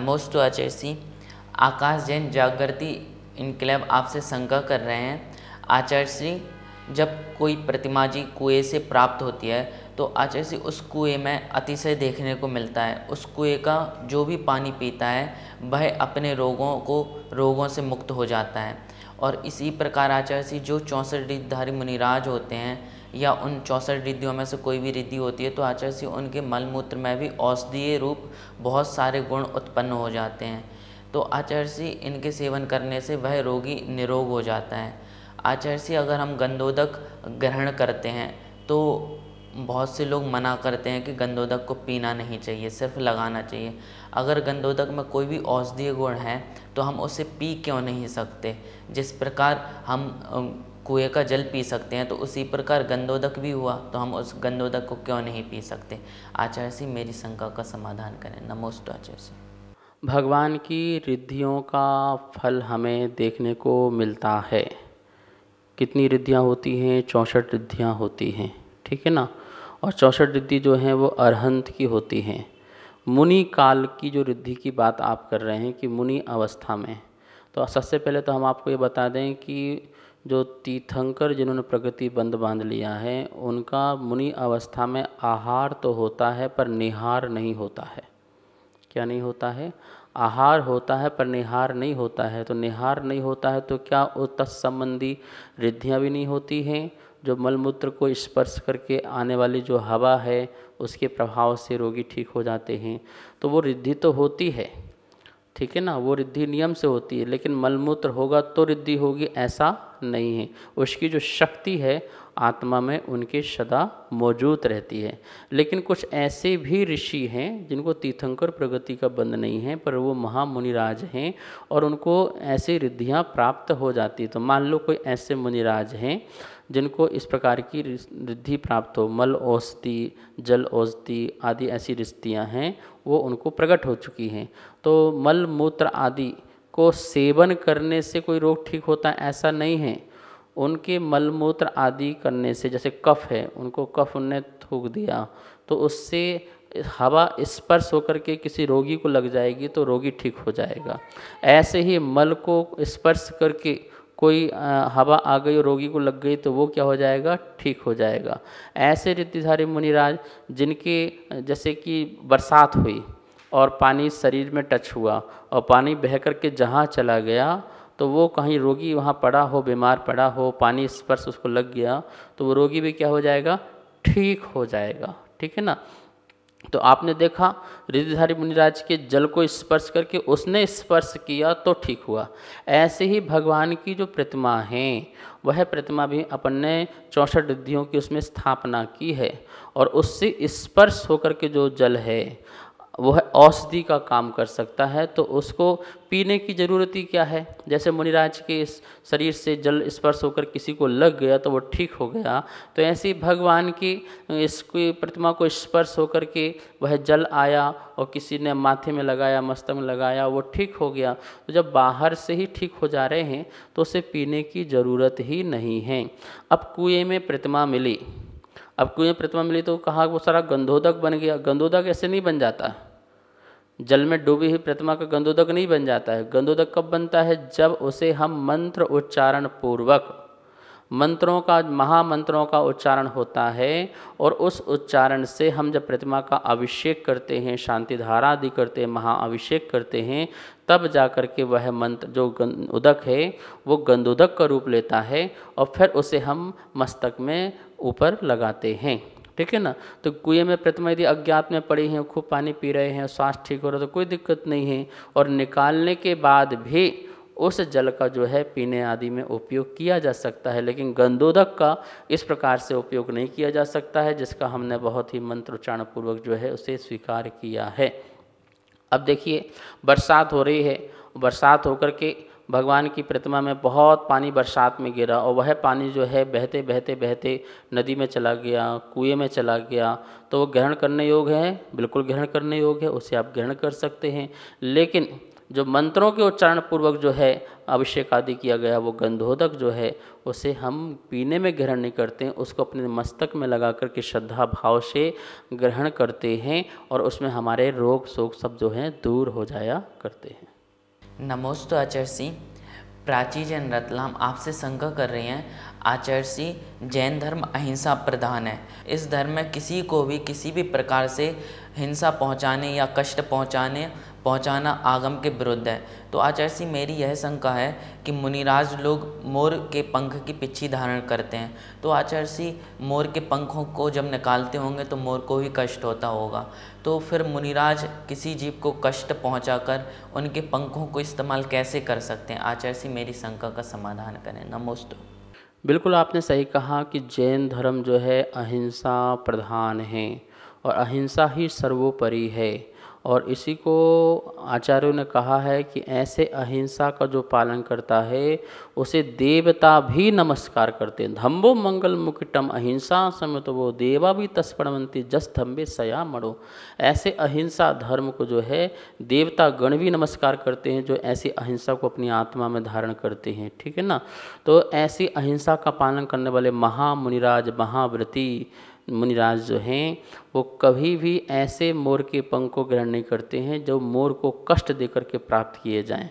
नमोस्तु आचार्य आकाश जैन जागृति इनकलैब आपसे शंका कर रहे हैं आचार्य श्री जब कोई प्रतिमा जी कुएँ से प्राप्त होती है तो आचार्य श्री उस कुएँ में अतिशय देखने को मिलता है उस कुएँ का जो भी पानी पीता है वह अपने रोगों को रोगों से मुक्त हो जाता है और इसी प्रकार आचार्य श्री जो चौंसठ डिधारी मुनिराज होते हैं या उन चौंसठ रिद्धियों में से कोई भी रिद्धि होती है तो आचार्य सिंह उनके मलमूत्र में भी औषधीय रूप बहुत सारे गुण उत्पन्न हो जाते हैं तो आचार्य सिंह इनके सेवन करने से वह रोगी निरोग हो जाता है आचार्य सिंह अगर हम गंदोदक ग्रहण करते हैं तो बहुत से लोग मना करते हैं कि गंदोदक को पीना नहीं चाहिए सिर्फ लगाना चाहिए अगर गंदोदक में कोई भी औषधीय गुण है तो हम उसे पी क्यों नहीं सकते जिस प्रकार हम कुएँ का जल पी सकते हैं तो उसी प्रकार गंदोदक भी हुआ तो हम उस गंदोदक को क्यों नहीं पी सकते आचार्य सिंह मेरी शंका का समाधान करें नमोस्त आचार्य सिंह भगवान की रिद्धियों का फल हमें देखने को मिलता है कितनी रिद्धियाँ होती हैं चौंसठ रिद्धियाँ होती हैं ठीक है ना और चौंसठ रिद्धि जो हैं वो अरहंत की होती हैं मुनि काल की जो रिद्धि की बात आप कर रहे हैं कि मुनि अवस्था में तो सबसे पहले तो हम आपको ये बता दें कि जो तीर्थंकर जिन्होंने प्रगति बंद बांध लिया है उनका मुनि अवस्था में आहार तो होता है पर निहार नहीं होता है क्या नहीं होता है आहार होता है पर निहार नहीं होता है तो निहार नहीं होता है तो क्या तत्संबंधी रिद्धियाँ भी नहीं होती हैं जो मलमूत्र को स्पर्श करके आने वाली जो हवा है उसके प्रभाव से रोगी ठीक हो जाते हैं तो वो रिद्धि तो होती है ठीक है ना वो रिद्धि नियम से होती है लेकिन मलमूत्र होगा तो रिद्धि होगी ऐसा नहीं है उसकी जो शक्ति है आत्मा में उनकी सदा मौजूद रहती है लेकिन कुछ ऐसे भी ऋषि हैं जिनको तीर्थंकर प्रगति का बंद नहीं है पर वो महामुनिराज हैं और उनको ऐसी रिद्धियाँ प्राप्त हो जाती तो मान लो कोई ऐसे मुनिराज हैं जिनको इस प्रकार की रिद्धि प्राप्त हो मल औषधि जल औषधि आदि ऐसी रिश्तियाँ हैं वो उनको प्रकट हो चुकी हैं तो मल मूत्र आदि को सेवन करने से कोई रोग ठीक होता ऐसा नहीं है उनके मलमूत्र आदि करने से जैसे कफ है उनको कफ उनने थूक दिया तो उससे हवा स्पर्श होकर के किसी रोगी को लग जाएगी तो रोगी ठीक हो जाएगा ऐसे ही मल को स्पर्श करके कोई हवा आ गई और रोगी को लग गई तो वो क्या हो जाएगा ठीक हो जाएगा ऐसे रिद्धिधारी मुनिराज जिनके जैसे कि बरसात हुई और पानी शरीर में टच हुआ और पानी बह कर के जहाँ चला गया तो वो कहीं रोगी वहाँ पड़ा हो बीमार पड़ा हो पानी स्पर्श उसको लग गया तो वो रोगी भी क्या हो जाएगा ठीक हो जाएगा ठीक है ना तो आपने देखा रिद्धिधारी मुनिराज के जल को स्पर्श करके उसने स्पर्श किया तो ठीक हुआ ऐसे ही भगवान की जो प्रतिमा है वह प्रतिमा भी अपन ने चौंसठ रिद्धियों की उसमें स्थापना की है और उससे स्पर्श होकर के जो जल है वह औषधि का काम कर सकता है तो उसको पीने की ज़रूरत ही क्या है जैसे मुनिराज के इस शरीर से जल स्पर्श होकर किसी को लग गया तो वो ठीक हो गया तो ऐसे ही भगवान की इसकी प्रतिमा को स्पर्श होकर के वह जल आया और किसी ने माथे में लगाया मस्तक में लगाया वो ठीक हो गया तो जब बाहर से ही ठीक हो जा रहे हैं तो उसे पीने की ज़रूरत ही नहीं है अब कुएँ में प्रतिमा मिली अब कुएं प्रतिमा मिली तो कहाँ वो सारा गंधोदक बन गया गंधोदक ऐसे नहीं बन जाता जल में डूबी हुई प्रतिमा का गंधोदक नहीं बन जाता है गंधोदक कब बनता है जब उसे हम मंत्र उच्चारण पूर्वक मंत्रों का महामंत्रों का उच्चारण होता है और उस उच्चारण से हम जब प्रतिमा का अभिषेक करते हैं शांति धारा आदि करते हैं महाअभिषेक करते हैं तब जा कर के वह मंत्र जो उदक है वो गंदोदक का रूप लेता है और फिर उसे हम मस्तक में ऊपर लगाते हैं ठीक है ना तो कुएं में प्रतिमा यदि अज्ञात में पड़ी है खूब पानी पी रहे हैं स्वास्थ्य ठीक हो रहा है तो कोई दिक्कत नहीं है और निकालने के बाद भी उस जल का जो है पीने आदि में उपयोग किया जा सकता है लेकिन गंधोदक का इस प्रकार से उपयोग नहीं किया जा सकता है जिसका हमने बहुत ही मंत्रोच्चारण पूर्वक जो है उसे स्वीकार किया है अब देखिए बरसात हो रही है बरसात होकर के भगवान की प्रतिमा में बहुत पानी बरसात में गिरा और वह पानी जो है बहते बहते बहते नदी में चला गया कुएं में चला गया तो वो ग्रहण करने योग्य है बिल्कुल ग्रहण करने योग्य है उसे आप ग्रहण कर सकते हैं लेकिन जो मंत्रों के उच्चारण पूर्वक जो है अभिषेक आदि किया गया वो गंधोदक जो है उसे हम पीने में ग्रहण नहीं करते हैं उसको अपने मस्तक में लगा कर के श्रद्धा भाव से ग्रहण करते हैं और उसमें हमारे रोग शोक सब जो हैं दूर हो जाया करते हैं नमोस्तु आचार्य सिंह प्राची जैन रतलाम आपसे संग्रह कर रहे हैं आचार्य सिंह जैन धर्म अहिंसा प्रधान है इस धर्म में किसी को भी किसी भी प्रकार से हिंसा पहुंचाने या कष्ट पहुंचाने पहुंचाना आगम के विरुद्ध है तो आचार्य सिंह मेरी यह शंका है कि मुनिराज लोग मोर के पंख की पिछी धारण करते हैं तो आचार्य सिंह मोर के पंखों को जब निकालते होंगे तो मोर को ही कष्ट होता होगा तो फिर मुनिराज किसी जीव को कष्ट पहुंचाकर उनके पंखों को इस्तेमाल कैसे कर सकते हैं आचार्य सिंह मेरी शंका का समाधान करें नमोस्तु बिल्कुल आपने सही कहा कि जैन धर्म जो है अहिंसा प्रधान है और अहिंसा ही सर्वोपरि है और इसी को आचार्यों ने कहा है कि ऐसे अहिंसा का जो पालन करता है उसे देवता भी नमस्कार करते हैं धम्बो मंगल मुकुटम अहिंसा समय तो वो देवा भी तस्पणवंती जस धम्बे सया मड़ो ऐसे अहिंसा धर्म को जो है देवता गण भी नमस्कार करते हैं जो ऐसी अहिंसा को अपनी आत्मा में धारण करते हैं ठीक है ना तो ऐसी अहिंसा का पालन करने वाले महामुनिराज महाव्रती मुनिराज जो हैं वो कभी भी ऐसे मोर के पंख को ग्रहण नहीं करते हैं जो मोर को कष्ट दे करके प्राप्त किए जाएं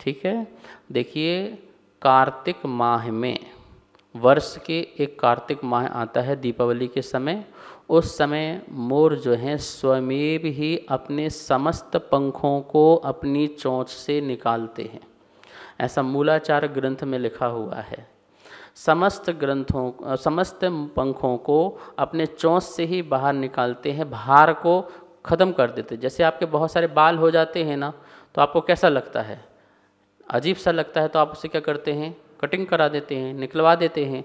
ठीक है देखिए कार्तिक माह में वर्ष के एक कार्तिक माह आता है दीपावली के समय उस समय मोर जो हैं स्वमेव ही अपने समस्त पंखों को अपनी चोंच से निकालते हैं ऐसा मूलाचार ग्रंथ में लिखा हुआ है समस्त ग्रंथों समस्त पंखों को अपने चौंस से ही बाहर निकालते हैं भार को ख़त्म कर देते जैसे आपके बहुत सारे बाल हो जाते हैं ना तो आपको कैसा लगता है अजीब सा लगता है तो आप उसे क्या करते हैं कटिंग करा देते हैं निकलवा देते हैं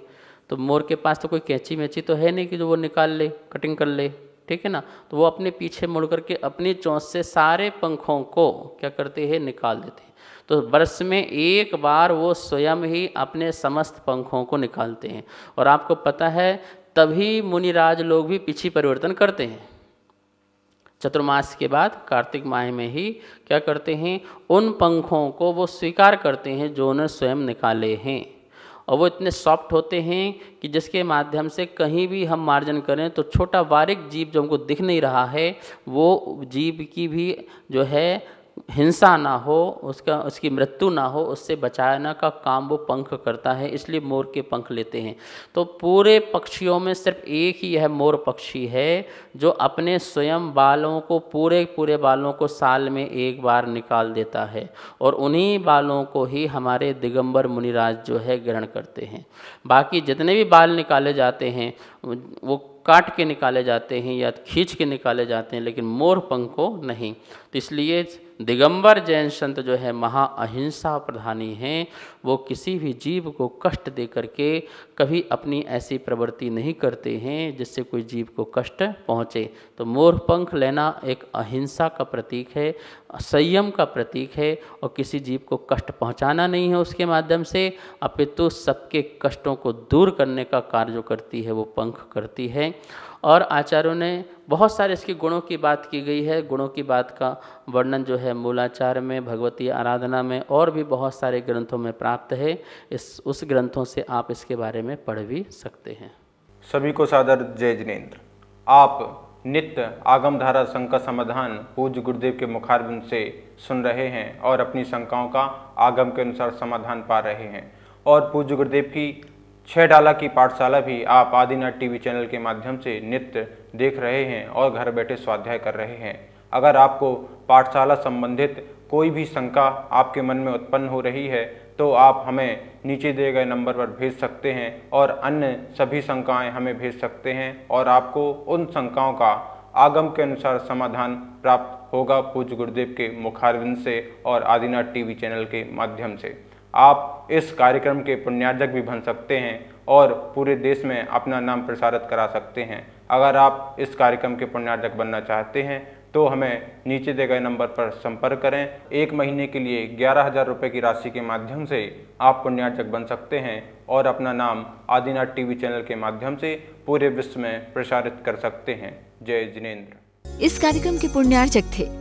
तो मोर के पास तो कोई कैंची मैची तो है नहीं कि जो वो निकाल ले कटिंग कर ले ठीक है ना तो वो अपने पीछे मुड़ करके अपनी चौंस से सारे पंखों को क्या करते हैं निकाल देते हैं तो वर्ष में एक बार वो स्वयं ही अपने समस्त पंखों को निकालते हैं और आपको पता है तभी मुनिराज लोग भी पीछे परिवर्तन करते हैं चतुर्मास के बाद कार्तिक माह में ही क्या करते हैं उन पंखों को वो स्वीकार करते हैं जो उन्हें स्वयं निकाले हैं और वो इतने सॉफ्ट होते हैं कि जिसके माध्यम से कहीं भी हम मार्जन करें तो छोटा बारिक जीव जो हमको दिख नहीं रहा है वो जीव की भी जो है हिंसा ना हो उसका उसकी मृत्यु ना हो उससे बचाना का काम वो पंख करता है इसलिए मोर के पंख लेते हैं तो पूरे पक्षियों में सिर्फ एक ही यह मोर पक्षी है जो अपने स्वयं बालों को पूरे पूरे बालों को साल में एक बार निकाल देता है और उन्हीं बालों को ही हमारे दिगंबर मुनिराज जो है ग्रहण करते हैं बाकी जितने भी बाल निकाले जाते हैं वो काट के निकाले जाते हैं या खींच के निकाले जाते हैं लेकिन मोर पंख को नहीं तो इसलिए दिगंबर जैन संत जो है महा अहिंसा प्रधानी हैं वो किसी भी जीव को कष्ट दे करके कभी अपनी ऐसी प्रवृत्ति नहीं करते हैं जिससे कोई जीव को कष्ट पहुँचे तो मोर पंख लेना एक अहिंसा का प्रतीक है संयम का प्रतीक है और किसी जीव को कष्ट पहुँचाना नहीं है उसके माध्यम से अपितु तो सबके कष्टों को दूर करने का कार्य जो करती है वो पंख करती है और आचार्यों ने बहुत सारे इसके गुणों की बात की गई है गुणों की बात का वर्णन जो है मूलाचार में भगवती आराधना में और भी बहुत सारे ग्रंथों में प्राप्त है इस उस ग्रंथों से आप इसके बारे में पढ़ भी सकते हैं सभी को सादर जय जिनेन्द्र आप नित्य आगम धारा शंका समाधान पूज्य गुरुदेव के मुखारबिंद से सुन रहे हैं और अपनी शंकाओं का आगम के अनुसार समाधान पा रहे हैं और पूज्य गुरुदेव की छः डाला की पाठशाला भी आप आदिनाथ टीवी चैनल के माध्यम से नित्य देख रहे हैं और घर बैठे स्वाध्याय कर रहे हैं अगर आपको पाठशाला संबंधित कोई भी शंका आपके मन में उत्पन्न हो रही है तो आप हमें नीचे दिए गए नंबर पर भेज सकते हैं और अन्य सभी शंकाएँ हमें भेज सकते हैं और आपको उन शंकाओं का आगम के अनुसार समाधान प्राप्त होगा पूज्य गुरुदेव के मुखारविंद से और आदिनाथ टीवी चैनल के माध्यम से आप इस कार्यक्रम के पुण्यार्जक भी बन सकते हैं और पूरे देश में अपना नाम प्रसारित करा सकते हैं अगर आप इस कार्यक्रम के पुण्यार्जक बनना चाहते हैं तो हमें नीचे दिए गए नंबर पर संपर्क करें एक महीने के लिए ग्यारह हज़ार रुपये की राशि के माध्यम से आप पुण्यार्चक बन सकते हैं और अपना नाम आदिनाथ टीवी चैनल के माध्यम से पूरे विश्व में प्रसारित कर सकते हैं जय जिनेन्द्र इस कार्यक्रम के पुण्यार्चक थे